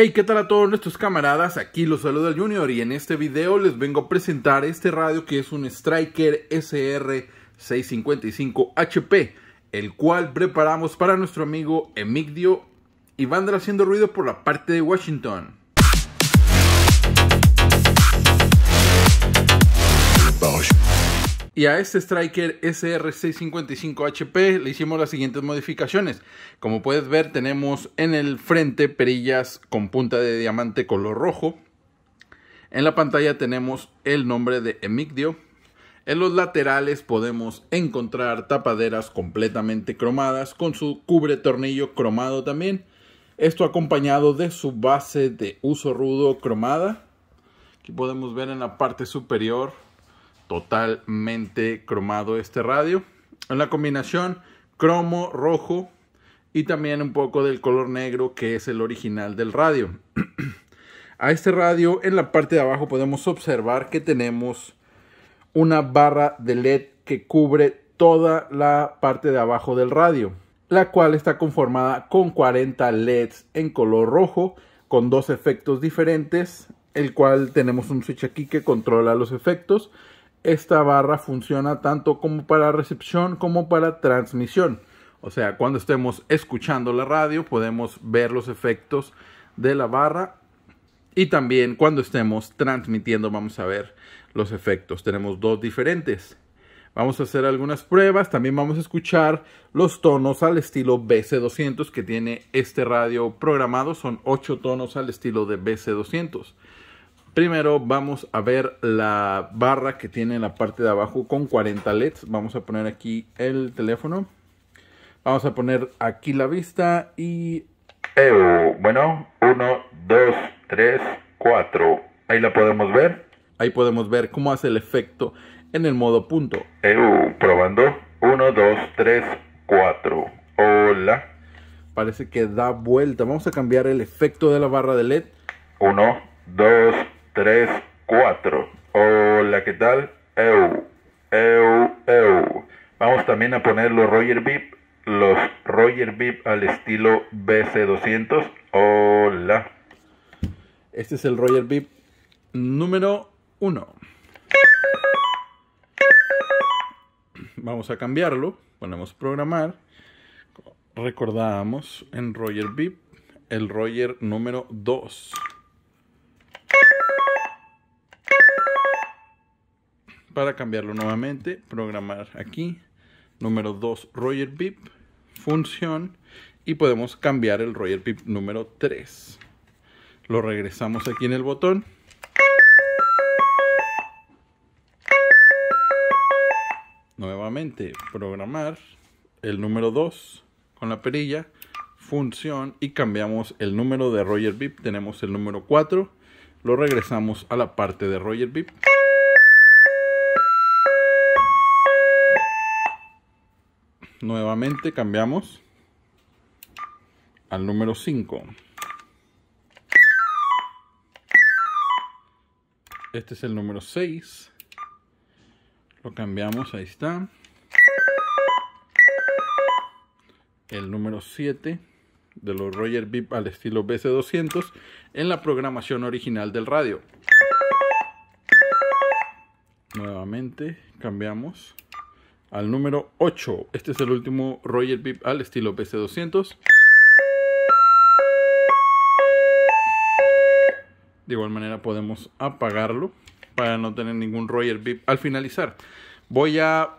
Hey, ¿qué tal a todos nuestros camaradas? Aquí los saluda el Junior y en este video les vengo a presentar este radio que es un Striker SR655HP, el cual preparamos para nuestro amigo Emigdio y va a andar haciendo ruido por la parte de Washington. Y a este Striker SR655HP le hicimos las siguientes modificaciones. Como puedes ver tenemos en el frente perillas con punta de diamante color rojo. En la pantalla tenemos el nombre de Emigdio. En los laterales podemos encontrar tapaderas completamente cromadas con su cubre tornillo cromado también. Esto acompañado de su base de uso rudo cromada. Aquí podemos ver en la parte superior totalmente cromado este radio. En la combinación cromo rojo y también un poco del color negro que es el original del radio. A este radio en la parte de abajo podemos observar que tenemos una barra de LED que cubre toda la parte de abajo del radio, la cual está conformada con 40 LEDs en color rojo con dos efectos diferentes, el cual tenemos un switch aquí que controla los efectos esta barra funciona tanto como para recepción como para transmisión. O sea, cuando estemos escuchando la radio podemos ver los efectos de la barra y también cuando estemos transmitiendo vamos a ver los efectos. Tenemos dos diferentes. Vamos a hacer algunas pruebas. También vamos a escuchar los tonos al estilo BC200 que tiene este radio programado. Son ocho tonos al estilo de BC200. Primero vamos a ver la barra que tiene en la parte de abajo con 40 LEDs. Vamos a poner aquí el teléfono. Vamos a poner aquí la vista y... Eh, bueno, 1, 2, 3, 4. Ahí la podemos ver. Ahí podemos ver cómo hace el efecto en el modo punto. Eh, probando. 1, 2, 3, 4. Hola. Parece que da vuelta. Vamos a cambiar el efecto de la barra de LED. 1, 2, 3. 3, 4. Hola, ¿qué tal? Eu, eu, eu. Vamos también a poner los Roger Beep, los Roger Beep al estilo BC200. Hola. Este es el Roger Beep número 1. Vamos a cambiarlo, ponemos programar. Recordamos en Roger Beep el Roger número 2. para cambiarlo nuevamente, programar aquí, número 2, Roger beep función, y podemos cambiar el Roger beep número 3. Lo regresamos aquí en el botón. Nuevamente, programar el número 2 con la perilla, función, y cambiamos el número de Roger beep tenemos el número 4, lo regresamos a la parte de Roger beep nuevamente cambiamos al número 5 este es el número 6 lo cambiamos ahí está el número 7 de los Roger Beep al estilo BC200 en la programación original del radio nuevamente cambiamos al número 8. Este es el último Roger Beep al estilo PC200. De igual manera podemos apagarlo para no tener ningún Roger Beep al finalizar. Voy a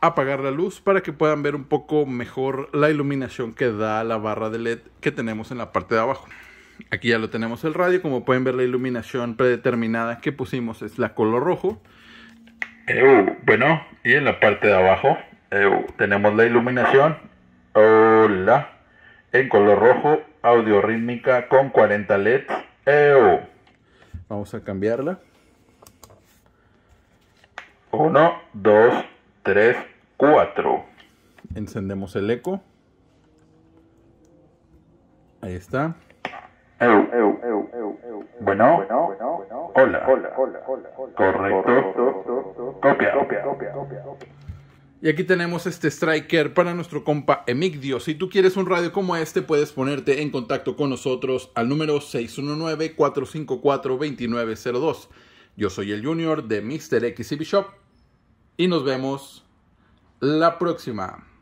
apagar la luz para que puedan ver un poco mejor la iluminación que da la barra de LED que tenemos en la parte de abajo. Aquí ya lo tenemos el radio, como pueden ver la iluminación predeterminada que pusimos es la color rojo. Eh, bueno, y en la parte de abajo tenemos la iluminación. Hola. En color rojo, audio rítmica con 40 LEDs. Eh, Vamos a cambiarla. 1, 2, 3, 4. Encendemos el eco. Ahí está. Bueno, bueno, bueno. Hola. Hola. Correcto. Copia. Y aquí tenemos este striker para nuestro compa Emigdio. Si tú quieres un radio como este, puedes ponerte en contacto con nosotros al número 619-454-2902. Yo soy el Junior de Mr. XCB Shop y nos vemos la próxima.